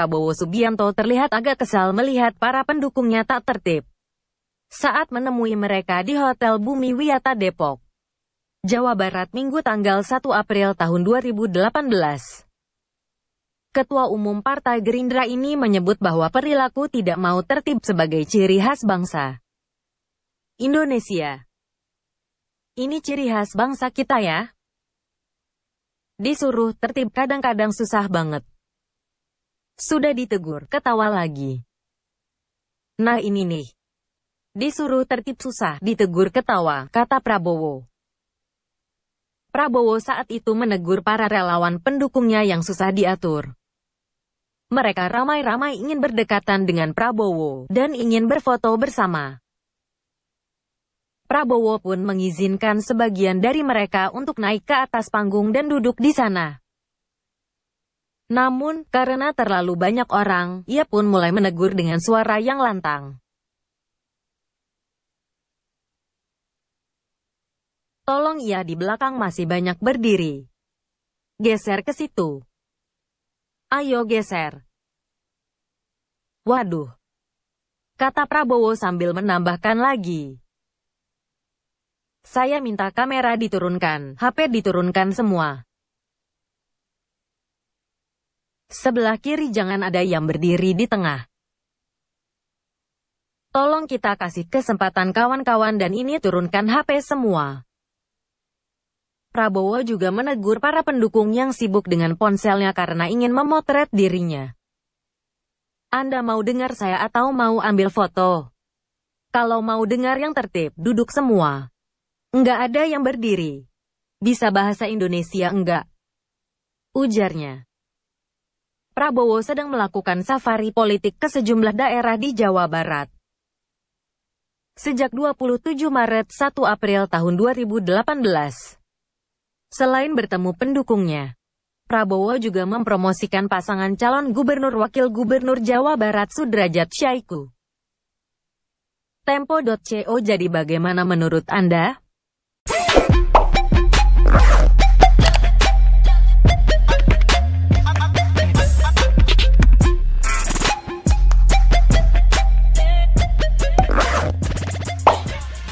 Prabowo Subianto terlihat agak kesal melihat para pendukungnya tak tertib saat menemui mereka di Hotel Bumi Wiyata Depok, Jawa Barat Minggu tanggal 1 April tahun 2018. Ketua Umum Partai Gerindra ini menyebut bahwa perilaku tidak mau tertib sebagai ciri khas bangsa Indonesia. Ini ciri khas bangsa kita ya. Disuruh tertib kadang-kadang susah banget. Sudah ditegur, ketawa lagi. Nah ini nih. Disuruh tertib susah, ditegur ketawa, kata Prabowo. Prabowo saat itu menegur para relawan pendukungnya yang susah diatur. Mereka ramai-ramai ingin berdekatan dengan Prabowo, dan ingin berfoto bersama. Prabowo pun mengizinkan sebagian dari mereka untuk naik ke atas panggung dan duduk di sana. Namun, karena terlalu banyak orang, ia pun mulai menegur dengan suara yang lantang. Tolong ia di belakang masih banyak berdiri. Geser ke situ. Ayo geser. Waduh. Kata Prabowo sambil menambahkan lagi. Saya minta kamera diturunkan, HP diturunkan semua. Sebelah kiri jangan ada yang berdiri di tengah. Tolong kita kasih kesempatan kawan-kawan dan ini turunkan HP semua. Prabowo juga menegur para pendukung yang sibuk dengan ponselnya karena ingin memotret dirinya. Anda mau dengar saya atau mau ambil foto? Kalau mau dengar yang tertib, duduk semua. Enggak ada yang berdiri. Bisa bahasa Indonesia enggak? Ujarnya. Prabowo sedang melakukan safari politik ke sejumlah daerah di Jawa Barat. Sejak 27 Maret 1 April tahun 2018, selain bertemu pendukungnya, Prabowo juga mempromosikan pasangan calon gubernur wakil gubernur Jawa Barat Sudrajat Syaiku. Tempo.co jadi bagaimana menurut Anda?